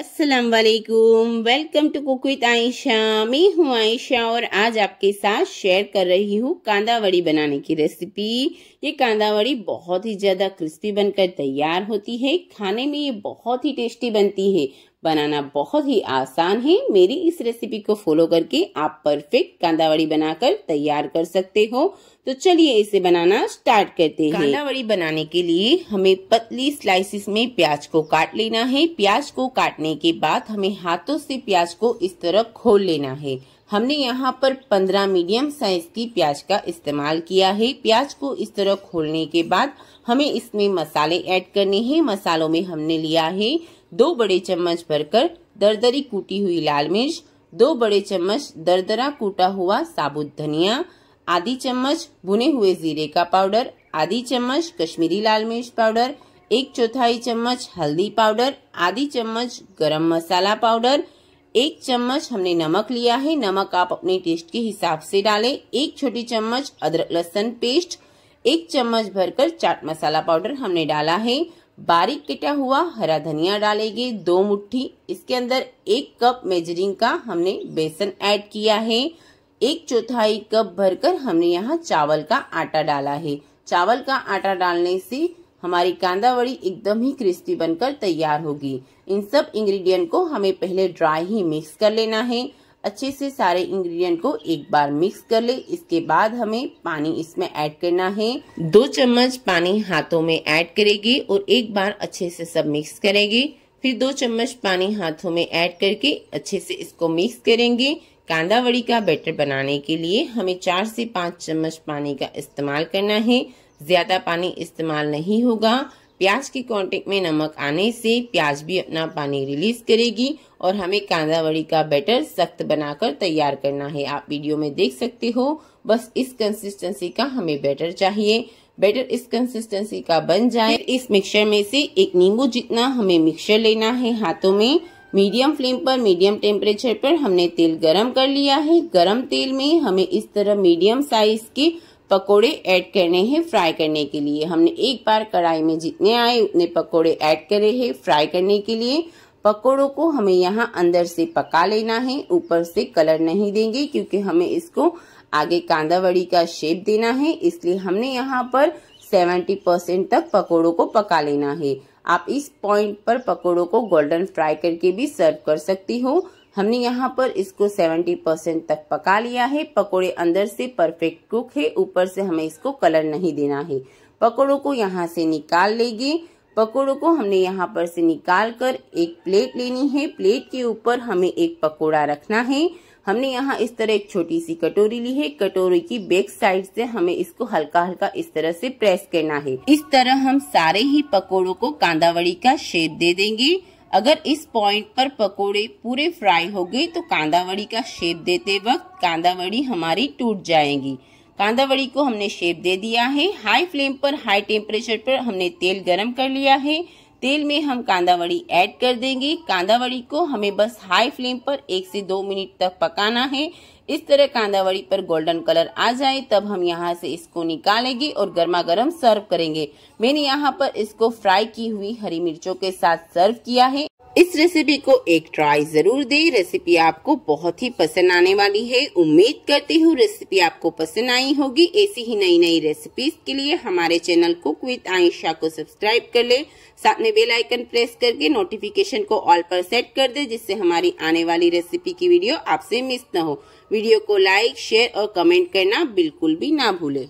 अस्सलाम वालेकुम welcome to cook with Ayesha मैं हूँ आयशा और आज आपके साथ शेयर कर रही हूँ कांदा वड़ी बनाने की रेसिपी ये कांदा वड़ी बहुत ही ज़्यादा क्रिस्पी बनकर तैयार होती है खाने में ये बहुत ही टेस्टी बनती है बनाना बहुत ही आसान है मेरी इस रेसिपी को फॉलो करके आप परफेक्ट कांदावड़ी बनाकर तैयार कर सकते हो तो चलिए इसे बनाना स्टार्ट करते हैं कांदावड़ी बनाने के लिए हमें पतली स्लाइसिस में प्याज को काट लेना है प्याज को काटने के बाद हमें हाथों से प्याज को इस तरह खोल लेना है हमने यहाँ पर 15 मीडियम साइज की प्याज का इस्तेमाल किया है प्याज को इस तरह खोलने के बाद हमें इसमें मसाले ऐड करने हैं मसालों में हमने लिया है दो बड़े चम्मच भरकर दरदरी कूटी हुई लाल मिर्च दो बड़े चम्मच दरदरा कूटा हुआ साबुत धनिया आधी चम्मच भुने हुए जीरे का पाउडर आधी चम्मच कश्मीरी लाल मिर्च पाउडर एक चौथाई चम्मच हल्दी पाउडर आधी चम्मच गरम मसाला पाउडर एक चम्मच हमने नमक लिया है नमक आप अपने टेस्ट के हिसाब से डालें एक छोटी चम्मच अदरक लहसन पेस्ट एक चम्मच भरकर चाट मसाला पाउडर हमने डाला है बारीक कटा हुआ हरा धनिया डालेंगे दो मुट्ठी इसके अंदर एक कप मेजरिंग का हमने बेसन ऐड किया है एक चौथाई कप भरकर हमने यहाँ चावल का आटा डाला है चावल का आटा डालने से हमारी कांदा वड़ी एकदम ही क्रिस्पी बनकर तैयार होगी इन सब इंग्रेडिएंट को हमें पहले ड्राई ही मिक्स कर लेना है अच्छे से सारे इंग्रेडिएंट को एक बार मिक्स कर ले इसके बाद हमें पानी इसमें ऐड करना है दो चम्मच पानी हाथों में ऐड करेगी और एक बार अच्छे से सब मिक्स करेंगे फिर दो चम्मच पानी हाथों में ऐड करके अच्छे से इसको मिक्स करेंगे कांदा वड़ी का बैटर बनाने के लिए हमें चार से पाँच चम्मच पानी का इस्तेमाल करना है ज़्यादा पानी इस्तेमाल नहीं होगा प्याज की क्वांटिटी में नमक आने से प्याज भी अपना पानी रिलीज करेगी और हमें कांदा वड़ी का बैटर सख्त बनाकर तैयार करना है आप वीडियो में देख सकते हो बस इस कंसिस्टेंसी का हमें बैटर चाहिए बैटर इस कंसिस्टेंसी का बन जाए इस मिक्सचर में से एक नींबू जितना हमें मिक्सचर लेना है हाथों में मीडियम फ्लेम पर मीडियम टेम्परेचर पर हमने तेल गरम कर लिया है गरम तेल में हमें इस तरह मीडियम साइज के पकोड़े ऐड करने हैं फ्राई करने के लिए हमने एक बार कढ़ाई में जितने आए उतने पकोड़े ऐड करे हैं फ्राई करने के लिए पकोड़ों को हमें यहाँ अंदर से पका लेना है ऊपर से कलर नहीं देंगे क्योंकि हमें इसको आगे कांदावड़ी का शेप देना है इसलिए हमने यहाँ पर 70 परसेंट तक पकोड़ों को पका लेना है आप इस पॉइंट पर पकोड़ों को गोल्डन फ्राई करके भी सर्व कर सकती हो हमने यहाँ पर इसको 70 परसेंट तक पका लिया है पकोड़े अंदर से परफेक्ट कुक है ऊपर से हमें इसको कलर नहीं देना है पकोड़ों को यहाँ से निकाल लेंगे पकोड़ों को हमने यहाँ पर से निकाल कर एक प्लेट लेनी है प्लेट के ऊपर हमें एक पकोड़ा रखना है हमने यहाँ इस तरह एक छोटी सी कटोरी ली है कटोरी की बैक साइड से हमें इसको हल्का हल्का इस तरह से प्रेस करना है इस तरह हम सारे ही पकोड़ों को कांदावड़ी का शेप दे देंगे अगर इस पॉइंट पर पकोड़े पूरे फ्राई हो गए तो कांदावड़ी का शेप देते वक्त कांदावड़ी हमारी टूट जाएंगी कांदावड़ी को हमने शेप दे दिया है हाई फ्लेम पर हाई टेम्परेचर पर हमने तेल गरम कर लिया है तेल में हम कांदावड़ी ऐड कर देंगे कांदावड़ी को हमें बस हाई फ्लेम पर एक से दो मिनट तक पकाना है इस तरह कांदावड़ी पर गोल्डन कलर आ जाए तब हम यहाँ से इसको निकालेंगे और गर्मा गर्म सर्व करेंगे मैंने यहाँ पर इसको फ्राई की हुई हरी मिर्चों के साथ सर्व किया है इस रेसिपी को एक ट्राई जरूर दें रेसिपी आपको बहुत ही पसंद आने वाली है उम्मीद करती हूँ रेसिपी आपको पसंद आई होगी ऐसी ही नई नई रेसिपीज के लिए हमारे चैनल कुक विद आयशा को सब्सक्राइब कर ले साथ में बेल आइकन प्रेस करके नोटिफिकेशन को ऑल पर सेट कर दे जिससे हमारी आने वाली रेसिपी की वीडियो आपसे मिस न हो वीडियो को लाइक शेयर और कमेंट करना बिल्कुल भी ना भूले